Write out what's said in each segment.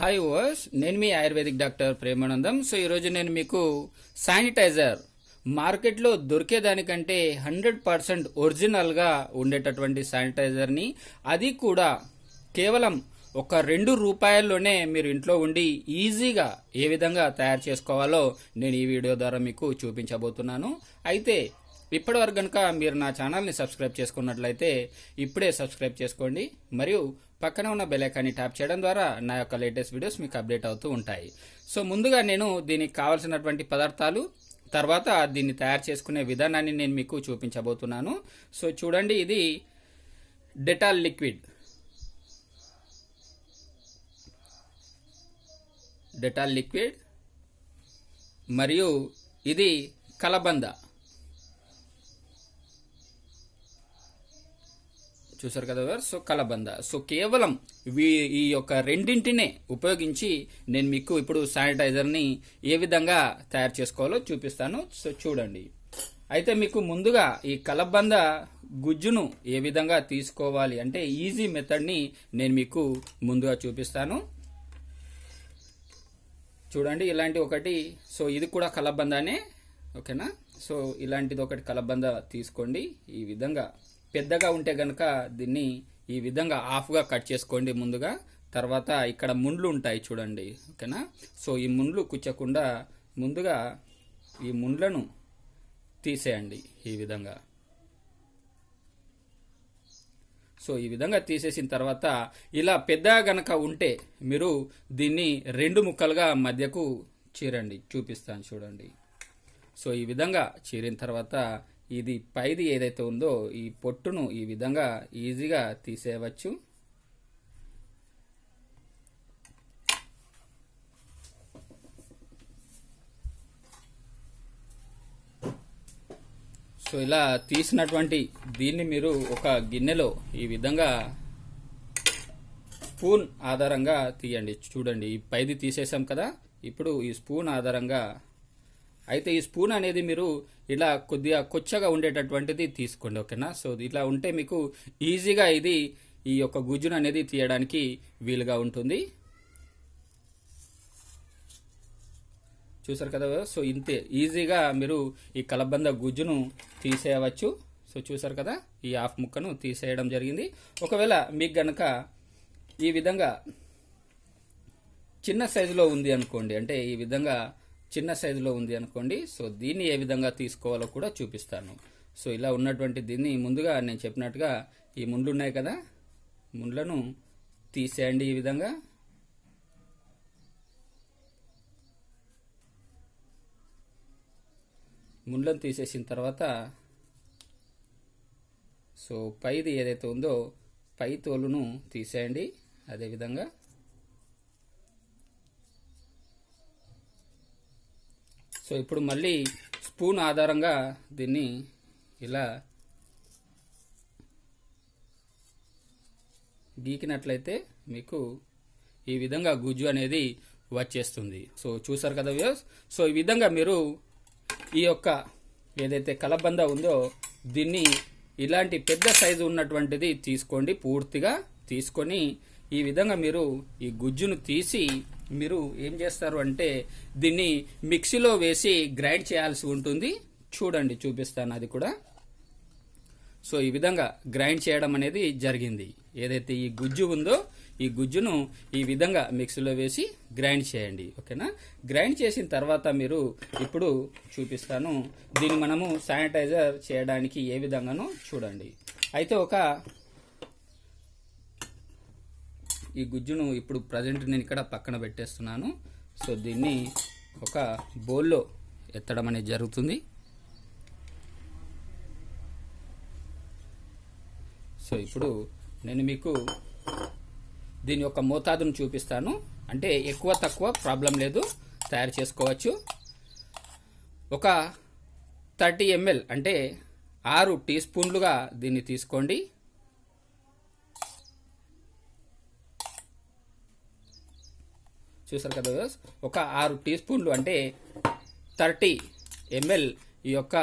hi ఓవర్స్ నేను మీ ఆయుర్వేదిక్ డాక్టర్ ప్రేమానందం సో ఈరోజు నేను మీకు శానిటైజర్ మార్కెట్లో దొరికేదానికంటే హండ్రెడ్ పర్సెంట్ ఒరిజినల్గా ఉండేటటువంటి శానిటైజర్ని అది కూడా కేవలం ఒక రెండు రూపాయల్లోనే మీరు ఇంట్లో ఉండి ఈజీగా ఏ విధంగా తయారు చేసుకోవాలో నేను ఈ వీడియో ద్వారా మీకు చూపించబోతున్నాను అయితే ఇప్పటివరకు కనుక మీరు నా ఛానల్ని సబ్స్క్రైబ్ చేసుకున్నట్లయితే ఇప్పుడే సబ్స్క్రైబ్ చేసుకోండి మరియు పక్కన ఉన్న బెలైకాన్ని ట్యాప్ చేయడం ద్వారా నా యొక్క లేటెస్ట్ వీడియోస్ మీకు అప్డేట్ అవుతూ ఉంటాయి సో ముందుగా నేను దీనికి కావలసినటువంటి పదార్థాలు తర్వాత దీన్ని తయారు చేసుకునే విధానాన్ని నేను మీకు చూపించబోతున్నాను సో చూడండి ఇది డెటాల్ లిక్విడ్ డెటాల్ లిక్విడ్ మరియు ఇది కలబంద చూసారు కదా వారు సో కలబంద సో కేవలం ఈ యొక్క రెండింటినే ఉపయోగించి నేను మీకు ఇప్పుడు శానిటైజర్ని ఏ విధంగా తయారు చేసుకోవాలో చూపిస్తాను సో చూడండి అయితే మీకు ముందుగా ఈ కలబంద గుజ్జును ఏ విధంగా తీసుకోవాలి అంటే ఈజీ మెథడ్ని నేను మీకు ముందుగా చూపిస్తాను చూడండి ఇలాంటి ఒకటి సో ఇది కూడా కలబందనే ఓకేనా సో ఇలాంటిది ఒకటి కలబంద తీసుకోండి ఈ విధంగా పెద్దగా ఉంటే గనక దీన్ని ఈ విధంగా ఆఫ్గా కట్ చేసుకోండి ముందుగా తర్వాత ఇక్కడ ముండ్లు ఉంటాయి చూడండి ఓకేనా సో ఈ ముండ్లు కుచ్చకుండా ముందుగా ఈ ముండ్లను తీసేయండి ఈ విధంగా సో ఈ విధంగా తీసేసిన తర్వాత ఇలా పెద్ద గనక ఉంటే మీరు దీన్ని రెండు ముక్కలుగా మధ్యకు చీరండి చూపిస్తాను చూడండి సో ఈ విధంగా చీరిన తర్వాత ఇది పైది ఏదైతే ఉందో ఈ పొట్టును ఈ విధంగా ఈజీగా తీసేయవచ్చు సో ఇలా తీసినటువంటి దీన్ని మీరు ఒక గిన్నెలో ఈ విధంగా స్పూన్ ఆధారంగా తీయండి చూడండి ఈ పైది తీసేసాం కదా ఇప్పుడు ఈ స్పూన్ ఆధారంగా అయితే ఈ స్పూన్ అనేది మీరు ఇలా కొద్దిగా కొచ్చగా ఉండేటటువంటిది తీసుకోండి ఓకేనా సో ఇలా ఉంటే మీకు ఈజీగా ఇది ఈ యొక్క గుజ్జును అనేది తీయడానికి వీలుగా ఉంటుంది చూసారు కదా సో ఇంతే ఈజీగా మీరు ఈ కలబంద గుజ్జును తీసేయవచ్చు సో చూసారు కదా ఈ ఆఫ్ ముక్కను తీసేయడం జరిగింది ఒకవేళ మీకు గనక ఈ విధంగా చిన్న సైజులో ఉంది అనుకోండి అంటే ఈ విధంగా చిన్న సైజులో ఉంది అనుకోండి సో దీన్ని ఏ విధంగా తీసుకోవాలో కూడా చూపిస్తాను సో ఇలా ఉన్నటువంటి దీన్ని ముందుగా నేను చెప్పినట్టుగా ఈ ముండ్లు ఉన్నాయి కదా ముండ్లను తీసేయండి ఈ విధంగా ముండ్లను తీసేసిన తర్వాత సో పైది ఏదైతే ఉందో పై తోలును తీసేయండి అదేవిధంగా సో ఇప్పుడు మళ్ళీ స్పూన్ ఆధారంగా దీన్ని ఇలా గీకినట్లయితే మీకు ఈ విధంగా గుజ్జు అనేది వచ్చేస్తుంది సో చూసారు కదా వ్యూస్ సో ఈ విధంగా మీరు ఈ యొక్క ఏదైతే కలబంద ఉందో దీన్ని ఇలాంటి పెద్ద సైజు ఉన్నటువంటిది తీసుకోండి పూర్తిగా తీసుకొని ఈ విధంగా మీరు ఈ గుజ్జును తీసి మీరు ఏం చేస్తారు అంటే దీన్ని మిక్సీలో వేసి గ్రైండ్ చేయాల్సి ఉంటుంది చూడండి చూపిస్తాను అది కూడా సో ఈ విధంగా గ్రైండ్ చేయడం అనేది జరిగింది ఏదైతే ఈ గుజ్జు ఉందో ఈ గుజ్జును ఈ విధంగా మిక్సీలో వేసి గ్రైండ్ చేయండి ఓకేనా గ్రైండ్ చేసిన తర్వాత మీరు ఇప్పుడు చూపిస్తాను దీన్ని మనము శానిటైజర్ చేయడానికి ఏ విధంగానో చూడండి అయితే ఒక ఈ గుజ్జును ఇప్పుడు ప్రజెంట్ నేను ఇక్కడ పక్కన పెట్టేస్తున్నాను సో దీన్ని ఒక బోల్లో ఎత్తడం అనేది జరుగుతుంది సో ఇప్పుడు నేను మీకు దీని యొక్క మోతాదును చూపిస్తాను అంటే ఎక్కువ తక్కువ ప్రాబ్లం లేదు తయారు చేసుకోవచ్చు ఒక థర్టీ ఎంఎల్ అంటే ఆరు టీ స్పూన్లుగా దీన్ని తీసుకోండి చూసారు కదా ఒక ఆరు టీ స్పూన్లు అంటే థర్టీ ఎంఎల్ ఈ యొక్క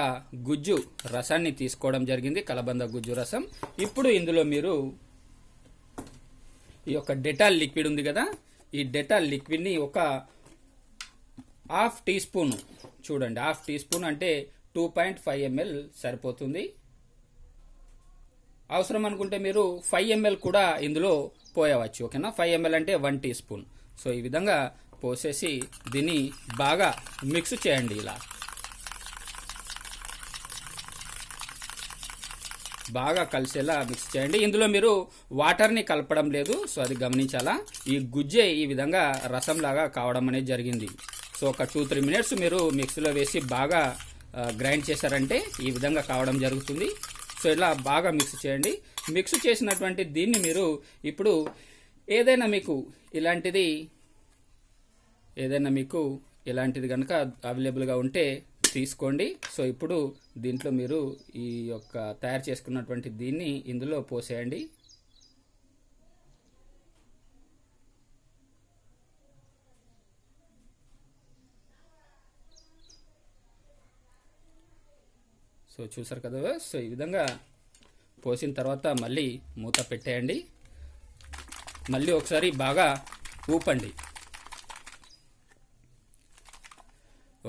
గుజ్జు రసాన్ని తీసుకోవడం జరిగింది కలబంద గుజ్జు రసం ఇప్పుడు ఇందులో మీరు ఈ యొక్క డెటాల్ లిక్విడ్ ఉంది కదా ఈ డెటాల్ లిక్విడ్ని ఒక హాఫ్ టీ స్పూన్ చూడండి హాఫ్ టీ స్పూన్ అంటే టూ పాయింట్ ఫైవ్ ఎంఎల్ సరిపోతుంది అవసరం అనుకుంటే మీరు ఫైవ్ ఎంఎల్ కూడా ఇందులో పోయవచ్చు ఓకేనా ఫైవ్ ఎంఎల్ అంటే వన్ టీ స్పూన్ సో ఈ విధంగా పోసేసి దీన్ని బాగా మిక్స్ చేయండి ఇలా బాగా కలిసేలా మిక్స్ చేయండి ఇందులో మీరు వాటర్ని కలపడం లేదు సో అది గమనించాలా ఈ గుజ్జే ఈ విధంగా రసంలాగా కావడం అనేది జరిగింది సో ఒక టూ త్రీ మినిట్స్ మీరు మిక్సీలో వేసి బాగా గ్రైండ్ చేశారంటే ఈ విధంగా కావడం జరుగుతుంది సో ఇలా బాగా మిక్స్ చేయండి మిక్స్ చేసినటువంటి దీన్ని మీరు ఇప్పుడు ఏదైనా మీకు ఇలాంటిది ఏదైనా మీకు ఇలాంటిది కనుక అవైలబుల్గా ఉంటే తీసుకోండి సో ఇప్పుడు దీంట్లో మీరు ఈ యొక్క తయారు చేసుకున్నటువంటి దీన్ని ఇందులో పోసేయండి సో చూసారు కదా సో ఈ విధంగా పోసిన తర్వాత మళ్ళీ మూత పెట్టేయండి మళ్ళీ ఒకసారి బాగా ఊపండి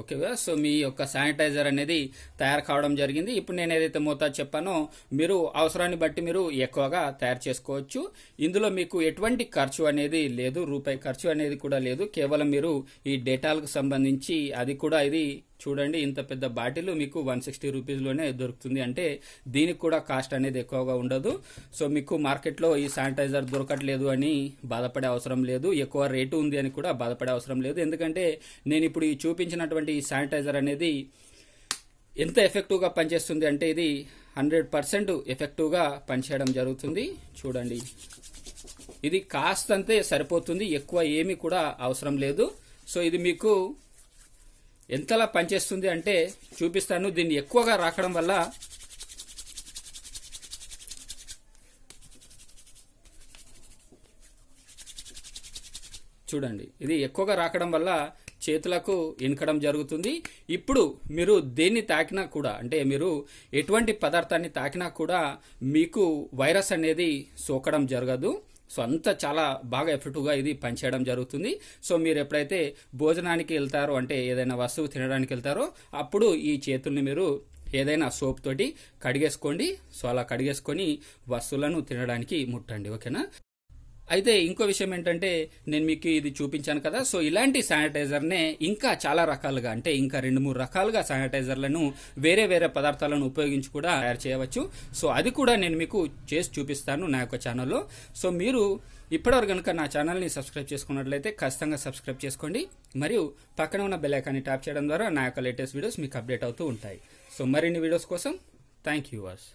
ఓకే సో మీ యొక్క శానిటైజర్ అనేది తయారు కావడం జరిగింది ఇప్పుడు నేను ఏదైతే మోతా చెప్పానో మీరు అవసరాన్ని బట్టి మీరు ఎక్కువగా తయారు చేసుకోవచ్చు ఇందులో మీకు ఎటువంటి ఖర్చు అనేది లేదు రూపాయి ఖర్చు అనేది కూడా లేదు కేవలం మీరు ఈ డేటాలకు సంబంధించి అది కూడా ఇది చూడండి ఇంత పెద్ద బాటిల్ మీకు వన్ సిక్స్టీ రూపీస్లోనే దొరుకుతుంది అంటే దీనికి కూడా కాస్ట్ అనేది ఎక్కువగా ఉండదు సో మీకు మార్కెట్లో ఈ శానిటైజర్ దొరకట్లేదు అని బాధపడే అవసరం లేదు ఎక్కువ రేటు ఉంది అని కూడా బాధపడే అవసరం లేదు ఎందుకంటే నేను ఇప్పుడు ఈ చూపించినటువంటి ఈ శానిటైజర్ అనేది ఎంత ఎఫెక్టివ్గా పనిచేస్తుంది అంటే ఇది హండ్రెడ్ పర్సెంట్ ఎఫెక్టివ్గా పనిచేయడం జరుగుతుంది చూడండి ఇది కాస్త అంతే సరిపోతుంది ఎక్కువ ఏమీ కూడా అవసరం లేదు సో ఇది మీకు ఎంతలా పనిచేస్తుంది అంటే చూపిస్తాను దీన్ని ఎక్కువగా రాకడం వల్ల చూడండి ఇది ఎక్కువగా రాకడం వల్ల చేతులకు ఎనకడం జరుగుతుంది ఇప్పుడు మీరు దేన్ని తాకినా కూడా అంటే మీరు ఎటువంటి పదార్థాన్ని తాకినా కూడా మీకు వైరస్ అనేది సోకడం జరగదు సో అంతా చాలా బాగా ఎఫెక్టివ్గా ఇది పనిచేయడం జరుగుతుంది సో మీరు ఎప్పుడైతే భోజనానికి వెళ్తారో అంటే ఏదైనా వస్తువు తినడానికి వెళ్తారో అప్పుడు ఈ చేతుల్ని మీరు ఏదైనా సోప్ తోటి కడిగేసుకోండి సో అలా కడిగేసుకొని వస్తువులను తినడానికి ముట్టండి ఓకేనా అయితే ఇంకో విషయం ఏంటంటే నేను మీకు ఇది చూపించాను కదా సో ఇలాంటి శానిటైజర్నే ఇంకా చాలా రకాలుగా అంటే ఇంకా రెండు మూడు రకాలుగా శానిటైజర్లను వేరే వేరే పదార్థాలను ఉపయోగించి కూడా తయారు చేయవచ్చు సో అది కూడా నేను మీకు చేసి చూపిస్తాను నా యొక్క ఛానల్లో సో మీరు ఇప్పటివరకు కనుక నా ఛానల్ని సబ్స్క్రైబ్ చేసుకున్నట్లయితే ఖచ్చితంగా సబ్స్క్రైబ్ చేసుకోండి మరియు పక్కన ఉన్న బెల్లైకాన్ని ట్యాప్ చేయడం ద్వారా నా యొక్క లేటెస్ట్ వీడియోస్ మీకు అప్డేట్ అవుతూ ఉంటాయి సో మరిన్ని వీడియోస్ కోసం థ్యాంక్ యూ వాస్